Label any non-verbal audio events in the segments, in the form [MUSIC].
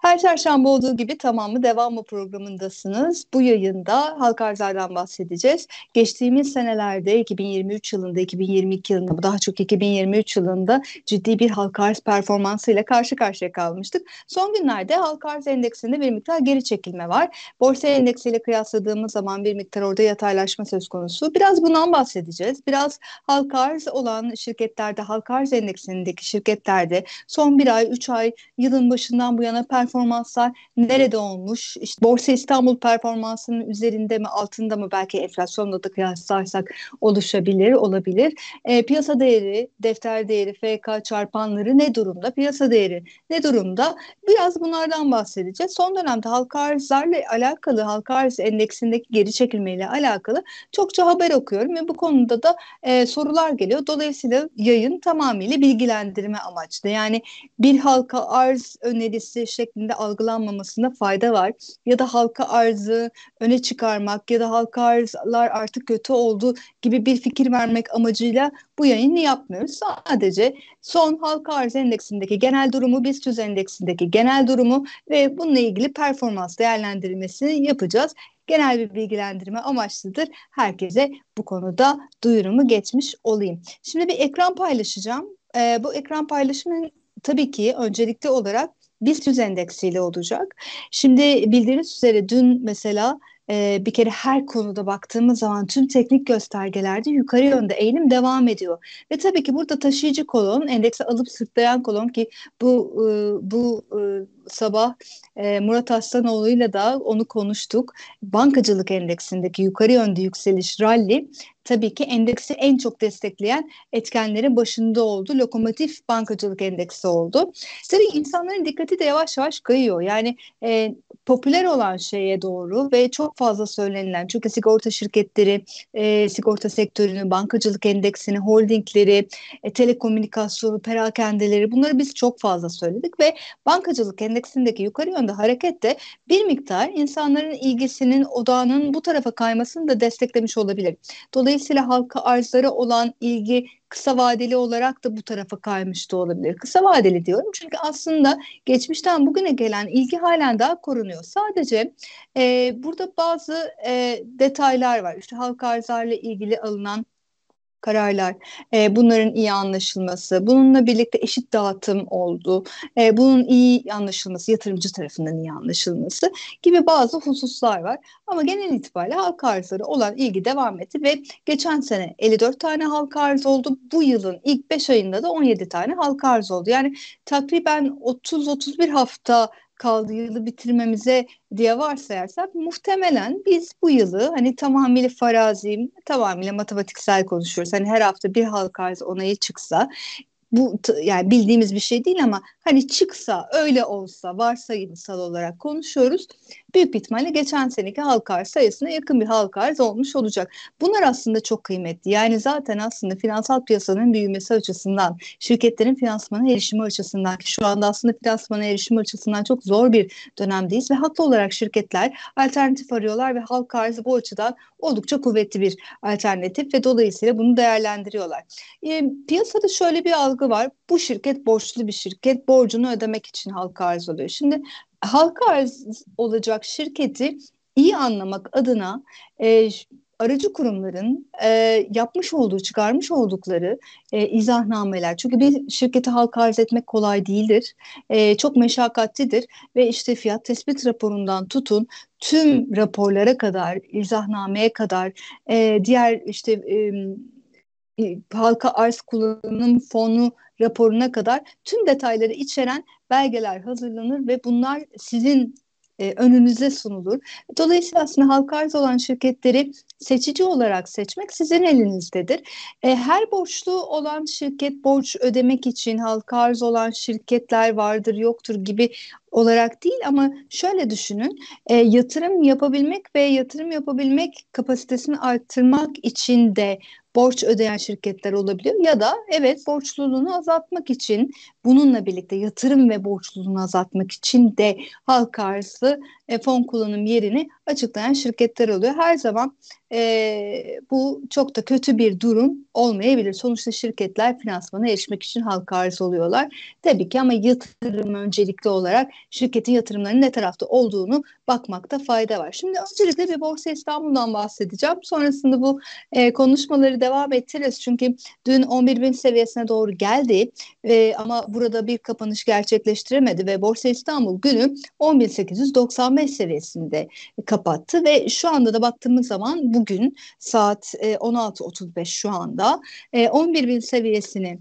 Her çarşamba olduğu gibi tamamı devam mı programındasınız. Bu yayında halk arzlardan bahsedeceğiz. Geçtiğimiz senelerde 2023 yılında, 2022 yılında, daha çok 2023 yılında ciddi bir halk arz performansıyla karşı karşıya kalmıştık. Son günlerde halk arz endeksinde bir miktar geri çekilme var. Borsa endeksiyle kıyasladığımız zaman bir miktar orada yataylaşma söz konusu. Biraz bundan bahsedeceğiz. Biraz halk arz olan şirketlerde, halk arz endeksindeki şirketlerde son bir ay, üç ay, yılın başından bu yana performans performanslar nerede olmuş? İşte Borsa İstanbul performansının üzerinde mi altında mı belki enflasyonla da kıyaslarsak oluşabilir, olabilir. E, piyasa değeri, defter değeri, FK çarpanları ne durumda? Piyasa değeri ne durumda? Biraz bunlardan bahsedeceğiz. Son dönemde halka arzlarla alakalı, halka arz endeksindeki geri çekilmeyle alakalı çokça haber okuyorum ve bu konuda da e, sorular geliyor. Dolayısıyla yayın tamamıyla bilgilendirme amaçlı. Yani bir halka arz önerisi şeklinde şeklinde algılanmamasına fayda var. Ya da halka arzı öne çıkarmak ya da halka arzlar artık kötü oldu gibi bir fikir vermek amacıyla bu yayını yapmıyoruz. Sadece son halka arz endeksindeki genel durumu, BIST endeksindeki genel durumu ve bununla ilgili performans değerlendirmesini yapacağız genel bir bilgilendirme amaçlıdır. Herkese bu konuda duyurumu geçmiş olayım. Şimdi bir ekran paylaşacağım. E, bu ekran paylaşımın tabii ki öncelikli olarak BIST endeksiyle olacak. Şimdi bildiğiniz üzere dün mesela e, bir kere her konuda baktığımız zaman tüm teknik göstergelerde yukarı yönde eğilim devam ediyor. Ve tabii ki burada taşıyıcı kolon, endekse alıp sırtlayan kolon ki bu e, bu e, sabah e, Murat Aslanoğlu'yla da onu konuştuk. Bankacılık endeksindeki yukarı yönde yükseliş rally tabii ki endeksi en çok destekleyen etkenlerin başında oldu. Lokomotif bankacılık endeksi oldu. Tabii insanların dikkati de yavaş yavaş kayıyor. Yani e, popüler olan şeye doğru ve çok fazla söylenilen çünkü sigorta şirketleri, e, sigorta sektörünü, bankacılık endeksini, holdingleri, e, telekomünikasyonu, perakendeleri bunları biz çok fazla söyledik ve bankacılık endeksindeki yukarı yönde hareket de bir miktar insanların ilgisinin, odağının bu tarafa kaymasını da desteklemiş olabilir. Dolayısıyla Dolayısıyla halka arzları olan ilgi kısa vadeli olarak da bu tarafa kaymış da olabilir. Kısa vadeli diyorum çünkü aslında geçmişten bugüne gelen ilgi halen daha korunuyor. Sadece e, burada bazı e, detaylar var. İşte halka arzlarla ilgili alınan kararlar, e, bunların iyi anlaşılması, bununla birlikte eşit dağıtım oldu, e, bunun iyi anlaşılması, yatırımcı tarafından iyi anlaşılması gibi bazı hususlar var. Ama genel itibariyle halk arzları olan ilgi devam etti ve geçen sene 54 tane halk arz oldu. Bu yılın ilk 5 ayında da 17 tane halk arz oldu. Yani takriben 30-31 hafta kaldığı yılı bitirmemize diye varsayarsak muhtemelen biz bu yılı hani tamamıyla farazim, tamamıyla matematiksel konuşuyoruz. Hani her hafta bir halka arz onayı çıksa bu yani bildiğimiz bir şey değil ama hani çıksa öyle olsa varsayımsal olarak konuşuyoruz. Büyük bir ihtimalle geçen seneki halk arz sayısına yakın bir halk arz olmuş olacak. Bunlar aslında çok kıymetli. Yani zaten aslında finansal piyasanın büyümesi açısından, şirketlerin finansmana erişimi açısından ki şu anda aslında finansmana erişimi açısından çok zor bir dönemdeyiz ve haklı olarak şirketler alternatif arıyorlar ve halk arzı bu açıdan oldukça kuvvetli bir alternatif ve dolayısıyla bunu değerlendiriyorlar. E, piyasada şöyle bir algı algı var. Bu şirket borçlu bir şirket. Borcunu ödemek için halka arz oluyor. Şimdi halka arz olacak şirketi iyi anlamak adına e, aracı kurumların e, yapmış olduğu, çıkarmış oldukları e, izahnameler. Çünkü bir şirketi halka arz etmek kolay değildir. E, çok meşakkatlidir ve işte fiyat tespit raporundan tutun tüm raporlara kadar, izahnameye kadar, e, diğer işte... E, e, halka arz kullanım fonu raporuna kadar tüm detayları içeren belgeler hazırlanır ve bunlar sizin e, önünüze sunulur. Dolayısıyla aslında halka arz olan şirketleri seçici olarak seçmek sizin elinizdedir. E, her borçlu olan şirket borç ödemek için halka arz olan şirketler vardır yoktur gibi olarak değil ama şöyle düşünün e, yatırım yapabilmek ve yatırım yapabilmek kapasitesini arttırmak için de borç ödeyen şirketler olabiliyor ya da evet borçluluğunu azaltmak için Bununla birlikte yatırım ve borçluluğunu azaltmak için de halka arzı e, fon kullanım yerini açıklayan şirketler oluyor. Her zaman e, bu çok da kötü bir durum olmayabilir. Sonuçta şirketler finansmana erişmek için halka arz oluyorlar. Tabii ki ama yatırım öncelikli olarak şirketin yatırımlarının ne tarafta olduğunu bakmakta fayda var. Şimdi öncelikle bir Borsa İstanbul'dan bahsedeceğim. Sonrasında bu e, konuşmaları devam ettiririz. Çünkü dün 11 bin seviyesine doğru geldi e, ama burada bir kapanış gerçekleştiremedi ve Borsa İstanbul günü 10.895 seviyesinde kapattı ve şu anda da baktığımız zaman bugün saat 16.35 e, şu anda 11.000 e, seviyesini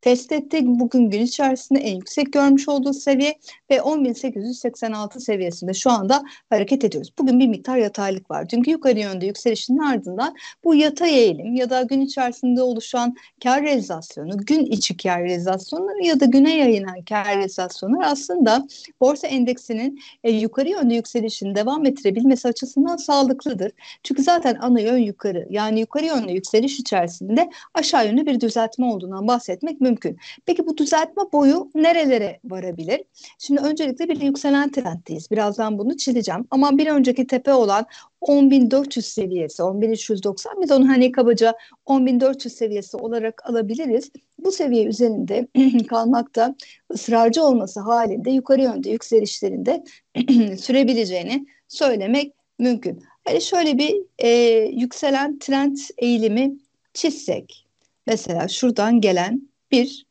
test etti. Bugün gün içerisinde en yüksek görmüş olduğu seviye ve 10.886 seviyesinde şu anda hareket ediyoruz. Bugün bir miktar yataylık var. çünkü yukarı yönde yükselişin ardından bu yatay eğilim ya da gün içerisinde oluşan kar realizasyonu, gün içi kar realizasyonları ya da güne yayılan kar realizasyonlar aslında borsa endeksinin e, yukarı yönde yükselişin devam ettirebilmesi açısından sağlıklıdır. Çünkü zaten ana yön yukarı. Yani yukarı yönde yükseliş içerisinde aşağı yönlü bir düzeltme olduğundan bahsetmek mümkün. Peki bu düzeltme boyu nerelere varabilir? Şimdi öncelikle bir yükselen trenddeyiz. Birazdan bunu çizeceğim. Ama bir önceki tepe olan 10.400 seviyesi, 10.390 biz onu hani kabaca 10.400 seviyesi olarak alabiliriz. Bu seviye üzerinde [CLEARS THROAT] kalmakta ısrarcı olması halinde yukarı yönde yükselişlerinde [CLEARS THROAT] sürebileceğini söylemek mümkün. Hani şöyle bir e, yükselen trend eğilimi çizsek. Mesela şuradan gelen bir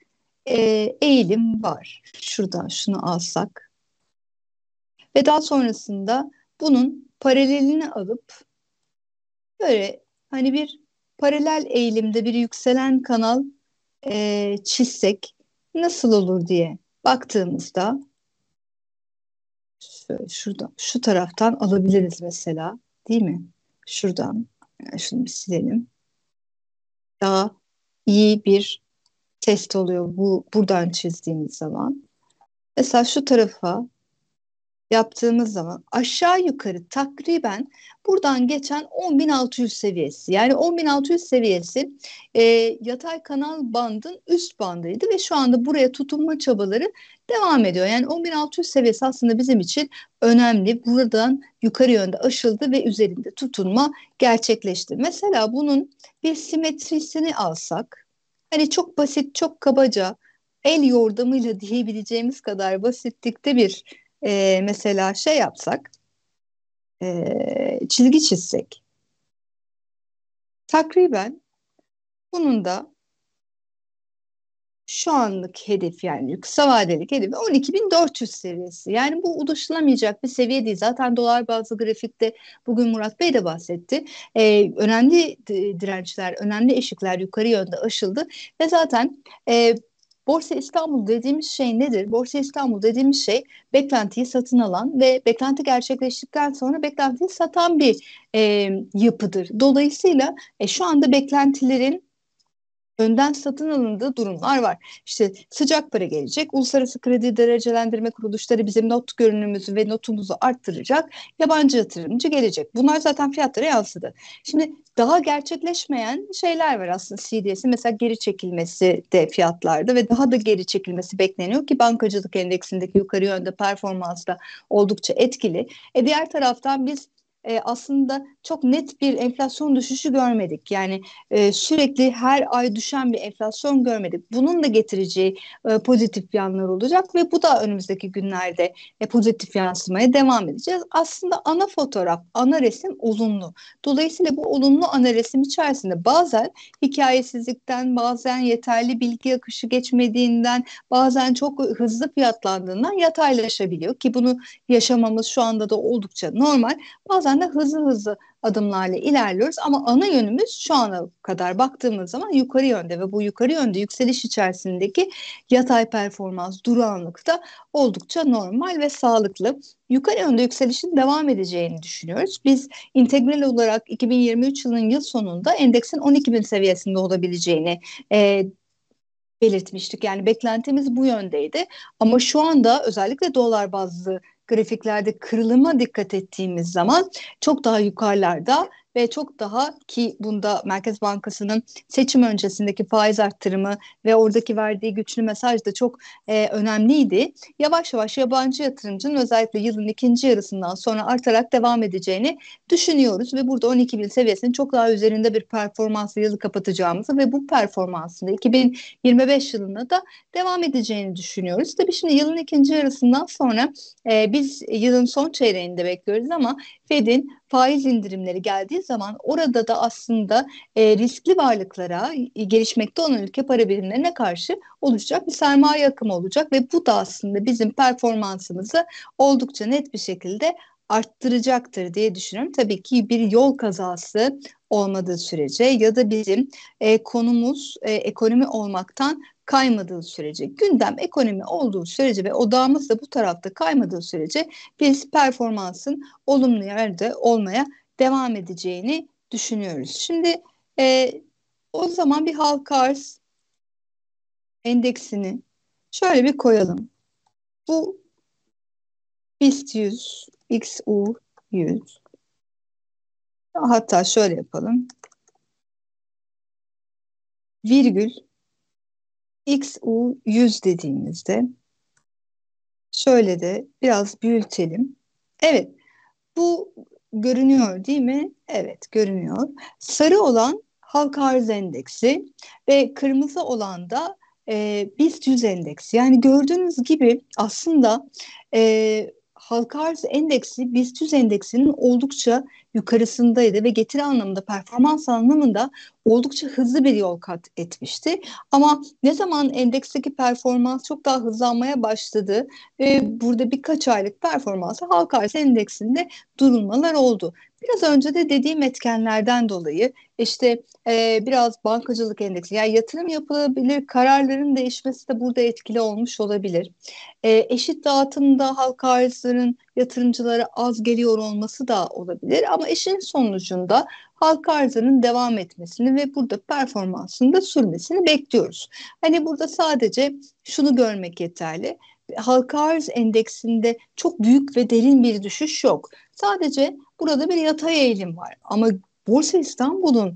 e, eğilim var. Şuradan şunu alsak. Ve daha sonrasında bunun paralelini alıp böyle hani bir paralel eğilimde bir yükselen kanal e, çizsek nasıl olur diye baktığımızda şurada şu taraftan alabiliriz mesela değil mi? Şuradan yani e, şunu bir silelim. Daha iyi bir test oluyor bu buradan çizdiğimiz zaman. Mesela şu tarafa yaptığımız zaman aşağı yukarı takriben buradan geçen 10.600 seviyesi yani 10.600 seviyesi e, yatay kanal bandın üst bandıydı ve şu anda buraya tutunma çabaları devam ediyor. Yani 10.600 seviyesi aslında bizim için önemli. Buradan yukarı yönde aşıldı ve üzerinde tutunma gerçekleşti. Mesela bunun bir simetrisini alsak hani çok basit, çok kabaca el yordamıyla diyebileceğimiz kadar basitlikte bir e, mesela şey yapsak, e, çizgi çizsek. Takriben bunun da şu anlık hedef yani kısa vadelik hedef 12.400 seviyesi. Yani bu ulaşılamayacak bir seviye değil. Zaten dolar bazlı grafikte bugün Murat Bey de bahsetti. Ee, önemli dirençler, önemli eşikler yukarı yönde aşıldı ve zaten e, Borsa İstanbul dediğimiz şey nedir? Borsa İstanbul dediğimiz şey beklentiyi satın alan ve beklenti gerçekleştikten sonra beklentiyi satan bir e, yapıdır. Dolayısıyla e, şu anda beklentilerin önden satın alındığı durumlar var. İşte sıcak para gelecek, uluslararası kredi derecelendirme kuruluşları bizim not görünümümüzü ve notumuzu arttıracak, yabancı yatırımcı gelecek. Bunlar zaten fiyatlara yansıdı. Şimdi daha gerçekleşmeyen şeyler var aslında CDS'in mesela geri çekilmesi de fiyatlarda ve daha da geri çekilmesi bekleniyor ki bankacılık endeksindeki yukarı yönde performans da oldukça etkili. E diğer taraftan biz e, aslında çok net bir enflasyon düşüşü görmedik. Yani e, sürekli her ay düşen bir enflasyon görmedik. Bunun da getireceği e, pozitif yanlar olacak ve bu da önümüzdeki günlerde e, pozitif yansımaya devam edeceğiz. Aslında ana fotoğraf, ana resim olumlu. Dolayısıyla bu olumlu ana resim içerisinde bazen hikayesizlikten, bazen yeterli bilgi akışı geçmediğinden, bazen çok hızlı fiyatlandığından yataylaşabiliyor ki bunu yaşamamız şu anda da oldukça normal. Bazen de hızlı hızlı adımlarla ilerliyoruz ama ana yönümüz şu ana kadar baktığımız zaman yukarı yönde ve bu yukarı yönde yükseliş içerisindeki yatay performans durağanlık da oldukça normal ve sağlıklı. Yukarı yönde yükselişin devam edeceğini düşünüyoruz. Biz integral olarak 2023 yılının yıl sonunda endeksin 12 bin seviyesinde olabileceğini e, belirtmiştik. Yani beklentimiz bu yöndeydi. Ama şu anda özellikle dolar bazlı grafiklerde kırılıma dikkat ettiğimiz zaman çok daha yukarılarda ve çok daha ki bunda Merkez Bankası'nın seçim öncesindeki faiz arttırımı ve oradaki verdiği güçlü mesaj da çok e, önemliydi. Yavaş yavaş yabancı yatırımcının özellikle yılın ikinci yarısından sonra artarak devam edeceğini düşünüyoruz ve burada 12 bin seviyesinin çok daha üzerinde bir performansla yılı kapatacağımızı ve bu performansında 2025 yılına da devam edeceğini düşünüyoruz. Tabii şimdi yılın ikinci yarısından sonra e, biz yılın son çeyreğinde bekliyoruz ama Fed'in faiz indirimleri geldiği zaman orada da aslında e, riskli varlıklara, gelişmekte olan ülke para birimlerine karşı oluşacak bir sermaye akımı olacak ve bu da aslında bizim performansımızı oldukça net bir şekilde arttıracaktır diye düşünüyorum. Tabii ki bir yol kazası olmadığı sürece ya da bizim e, konumuz e, ekonomi olmaktan kaymadığı sürece, gündem ekonomi olduğu sürece ve odağımız da bu tarafta kaymadığı sürece biz performansın olumlu yerde olmaya devam edeceğini düşünüyoruz. Şimdi e, o zaman bir halk arz endeksini şöyle bir koyalım. Bu BIST 100, XU 100. Hatta şöyle yapalım. Virgül XU100 dediğimizde şöyle de biraz büyütelim. Evet bu görünüyor değil mi? Evet görünüyor. Sarı olan halka arz endeksi ve kırmızı olan da e, BIST 100 endeksi. Yani gördüğünüz gibi aslında e, halka arz endeksi BIST 100 endeksinin oldukça yukarısındaydı ve getiri anlamında, performans anlamında oldukça hızlı bir yol kat etmişti. Ama ne zaman endeksteki performans çok daha hızlanmaya başladı, e, burada birkaç aylık performansı halka arz endeksinde durulmalar oldu. Biraz önce de dediğim etkenlerden dolayı işte e, biraz bankacılık endeksi yani yatırım yapılabilir kararların değişmesi de burada etkili olmuş olabilir. E, eşit dağıtımda halka arzların yatırımcılara az geliyor olması da olabilir ama işin sonucunda halka arzının devam etmesini ve burada performansında sürmesini bekliyoruz. Hani burada sadece şunu görmek yeterli. Halka arz endeksinde çok büyük ve derin bir düşüş yok. Sadece burada bir yatay eğilim var. Ama Borsa İstanbul'un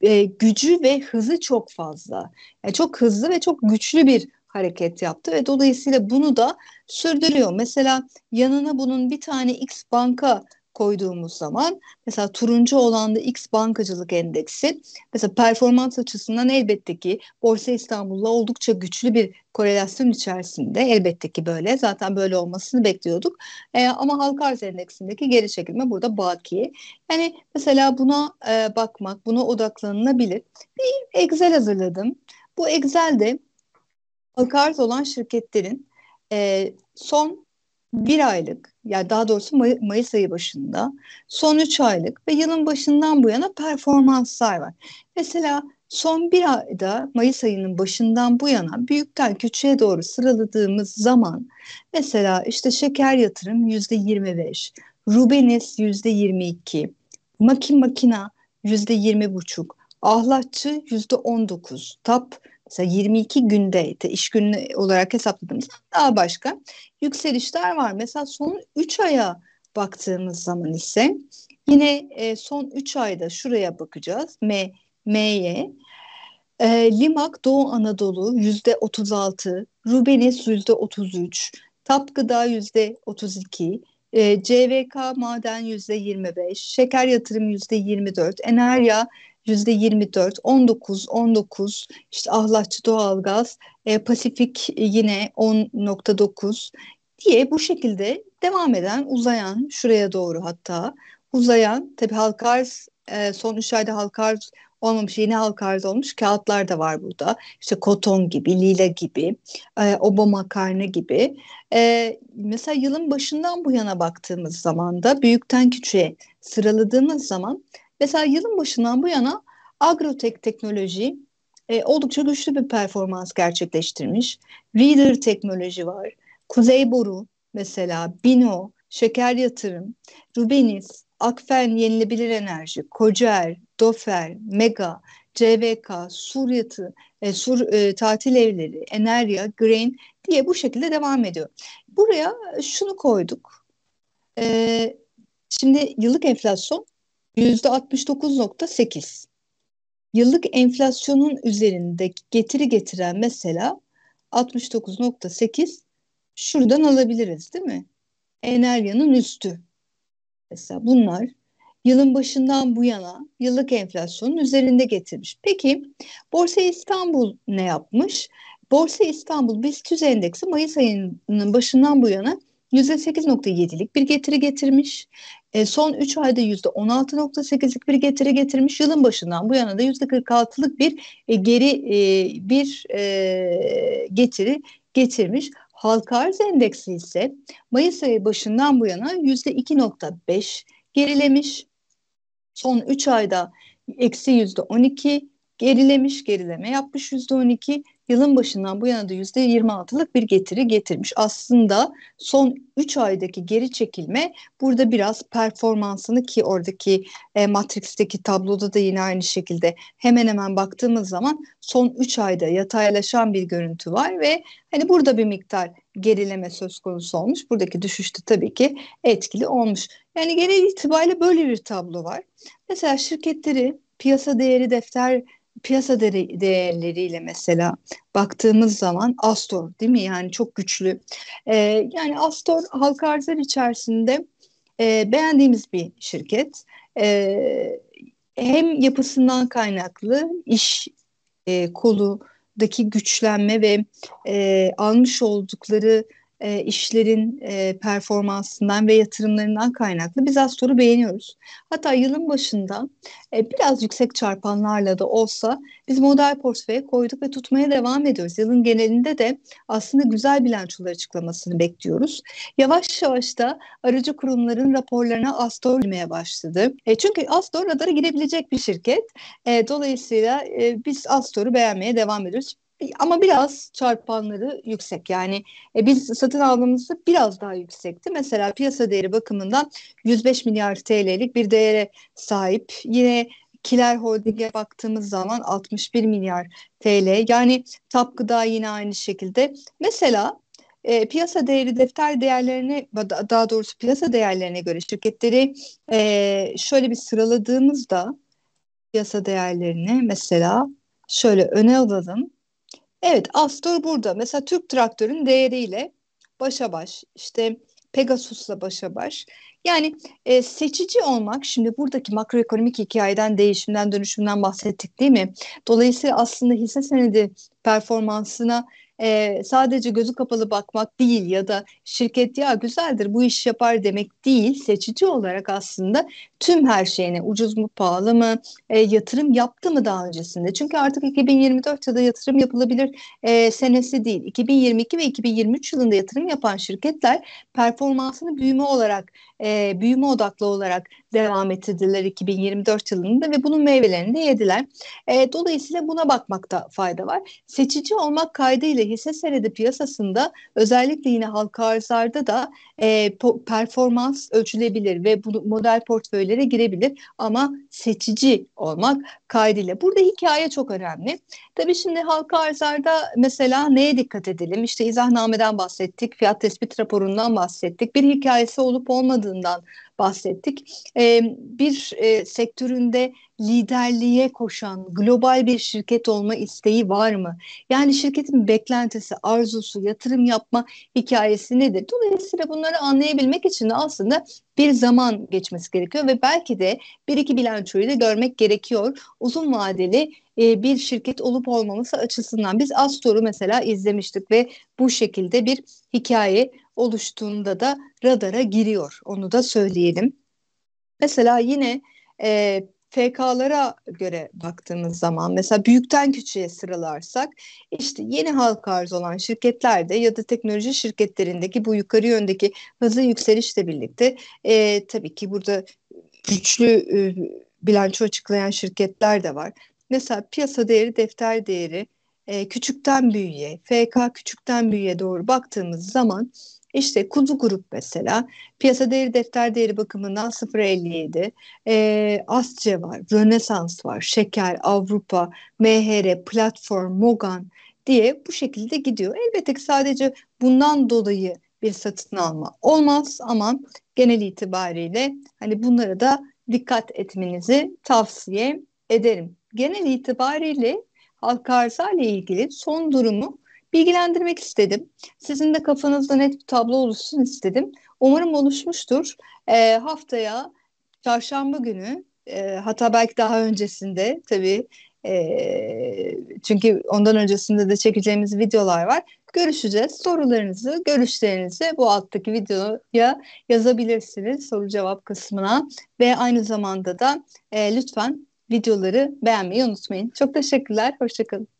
e, gücü ve hızı çok fazla. Yani çok hızlı ve çok güçlü bir hareket yaptı ve dolayısıyla bunu da sürdürüyor. Mesela yanına bunun bir tane X banka koyduğumuz zaman mesela turuncu olan da X bankacılık endeksi mesela performans açısından elbette ki Borsa İstanbul'la oldukça güçlü bir korelasyon içerisinde elbette ki böyle zaten böyle olmasını bekliyorduk e, ama halka arz endeksindeki geri çekilme burada baki yani mesela buna e, bakmak buna odaklanılabilir bir Excel hazırladım bu Excel'de halka arz olan şirketlerin e, son bir aylık yani daha doğrusu May- Mayıs ayı başında son üç aylık ve yılın başından bu yana performanslar var. Mesela son bir ayda Mayıs ayının başından bu yana büyükten küçüğe doğru sıraladığımız zaman mesela işte şeker yatırım yüzde yirmi beş, Rubenis yüzde yirmi iki, Makin Makina yüzde yirmi buçuk, Ahlatçı yüzde on dokuz, TAP mesela 22 günde iş günü olarak hesapladığımızda daha başka yükselişler var. Mesela son 3 aya baktığımız zaman ise yine e, son 3 ayda şuraya bakacağız. M M'ye e, Limak Doğu Anadolu yüzde 36, Rubenis yüzde 33, Tap Gıda yüzde 32, e, CVK Maden yüzde 25, Şeker Yatırım yüzde 24, Enerya yüzde 24, 19, 19 işte ahlatçı doğalgaz, e, Pasifik e, yine 10.9 diye bu şekilde devam eden uzayan şuraya doğru hatta uzayan tabii halka arz e, son 3 ayda halka arz olmamış yeni halka arz olmuş kağıtlar da var burada. İşte Koton gibi, Lila gibi, e, Oba Makarna gibi. E, mesela yılın başından bu yana baktığımız zaman da büyükten küçüğe sıraladığımız zaman Mesela yılın başından bu yana agrotek teknoloji e, oldukça güçlü bir performans gerçekleştirmiş. Reader teknoloji var. Kuzey Boru mesela, Bino, Şeker Yatırım, Rubenis, Akfen Yenilebilir Enerji, Kocer, Dofer, Mega, CVK, Sur Yatı, e, Sur e, Tatil Evleri, Enerya, Grain diye bu şekilde devam ediyor. Buraya şunu koyduk. E, şimdi yıllık enflasyon %69.8. Yıllık enflasyonun üzerinde getiri getiren mesela 69.8 şuradan alabiliriz değil mi? Enerji'nin üstü. Mesela bunlar yılın başından bu yana yıllık enflasyonun üzerinde getirmiş. Peki Borsa İstanbul ne yapmış? Borsa İstanbul BIST 100 endeksi Mayıs ayının başından bu yana %8.7'lik bir getiri getirmiş. E, son 3 ayda %16.8'lik bir getiri getirmiş. Yılın başından bu yana da %46'lık bir e, geri e, bir e, getiri getirmiş. Halka arz endeksi ise Mayıs ayı başından bu yana %2.5 gerilemiş. Son 3 ayda eksi %12 gerilemiş, gerileme yapmış %12 yılın başından bu yana da %26'lık bir getiri getirmiş. Aslında son 3 aydaki geri çekilme burada biraz performansını ki oradaki e, Matrix'teki tabloda da yine aynı şekilde hemen hemen baktığımız zaman son 3 ayda yataylaşan bir görüntü var ve hani burada bir miktar gerileme söz konusu olmuş. Buradaki düşüşte tabii ki etkili olmuş. Yani genel itibariyle böyle bir tablo var. Mesela şirketleri piyasa değeri defter piyasa değerleriyle mesela baktığımız zaman Astor değil mi? Yani çok güçlü. E, yani Astor halka arzlar içerisinde e, beğendiğimiz bir şirket. E, hem yapısından kaynaklı iş e, daki güçlenme ve e, almış oldukları e, işlerin e, performansından ve yatırımlarından kaynaklı biz Astor'u beğeniyoruz. Hatta yılın başında e, biraz yüksek çarpanlarla da olsa biz model portföye koyduk ve tutmaya devam ediyoruz. Yılın genelinde de aslında güzel bilançolar açıklamasını bekliyoruz. Yavaş yavaş da aracı kurumların raporlarına Astor girmeye başladı. E, çünkü Astor radara girebilecek bir şirket. E, dolayısıyla e, biz Astor'u beğenmeye devam ediyoruz ama biraz çarpanları yüksek. Yani e, biz satın aldığımızda biraz daha yüksekti. Mesela piyasa değeri bakımından 105 milyar TL'lik bir değere sahip. Yine Kiler Holding'e baktığımız zaman 61 milyar TL. Yani Tap Gıda yine aynı şekilde. Mesela e, piyasa değeri defter değerlerine daha doğrusu piyasa değerlerine göre şirketleri e, şöyle bir sıraladığımızda piyasa değerlerini mesela şöyle öne alalım. Evet Astor burada. Mesela Türk traktörün değeriyle başa baş. İşte Pegasus'la başa baş. Yani e, seçici olmak şimdi buradaki makroekonomik hikayeden değişimden dönüşümden bahsettik değil mi? Dolayısıyla aslında hisse senedi performansına e, sadece gözü kapalı bakmak değil ya da şirket ya güzeldir bu iş yapar demek değil seçici olarak aslında tüm her şeyine ucuz mu pahalı mı e, yatırım yaptı mı daha öncesinde çünkü artık 2024 yılında yatırım yapılabilir e, senesi değil 2022 ve 2023 yılında yatırım yapan şirketler performansını büyüme olarak e, büyüme odaklı olarak devam ettirdiler 2024 yılında ve bunun meyvelerini de yediler. E, dolayısıyla buna bakmakta fayda var. Seçici olmak kaydıyla hisse senedi piyasasında özellikle yine halka arzlarda da e, performans ölçülebilir ve bu model portföylere girebilir ama seçici olmak kaydıyla. Burada hikaye çok önemli. Tabii şimdi halka arzlarda mesela neye dikkat edelim? İşte izahnameden bahsettik, fiyat tespit raporundan bahsettik. Bir hikayesi olup olmadığından bahsettik. E, bir e, sektöründe liderliğe koşan global bir şirket olma isteği var mı? Yani şirketin beklentisi, arzusu, yatırım yapma hikayesi nedir? Dolayısıyla bunları anlayabilmek için aslında bir zaman geçmesi gerekiyor ve belki de bir iki bilançoyu da görmek gerekiyor. Uzun vadeli e, bir şirket olup olmaması açısından biz Astor'u mesela izlemiştik ve bu şekilde bir hikaye oluştuğunda da radara giriyor. Onu da söyleyelim. Mesela yine e, FK'lara göre baktığımız zaman mesela büyükten küçüğe sıralarsak işte yeni halka arz olan şirketlerde ya da teknoloji şirketlerindeki bu yukarı yöndeki hızlı yükselişle birlikte e, tabii ki burada güçlü e, bilanço açıklayan şirketler de var. Mesela piyasa değeri, defter değeri e, küçükten büyüğe, FK küçükten büyüğe doğru baktığımız zaman işte Kuzu Grup mesela piyasa değeri defter değeri bakımından 0.57. E, Asce var, Rönesans var, Şeker, Avrupa, MHR, Platform, Mogan diye bu şekilde gidiyor. Elbette ki sadece bundan dolayı bir satın alma olmaz ama genel itibariyle hani bunlara da dikkat etmenizi tavsiye ederim. Genel itibariyle halka arza ile ilgili son durumu Bilgilendirmek istedim. Sizin de kafanızda net bir tablo oluşsun istedim. Umarım oluşmuştur. E, haftaya çarşamba günü e, hatta belki daha öncesinde tabii e, çünkü ondan öncesinde de çekeceğimiz videolar var. Görüşeceğiz. Sorularınızı, görüşlerinizi bu alttaki videoya yazabilirsiniz soru cevap kısmına ve aynı zamanda da e, lütfen videoları beğenmeyi unutmayın. Çok teşekkürler. Hoşçakalın.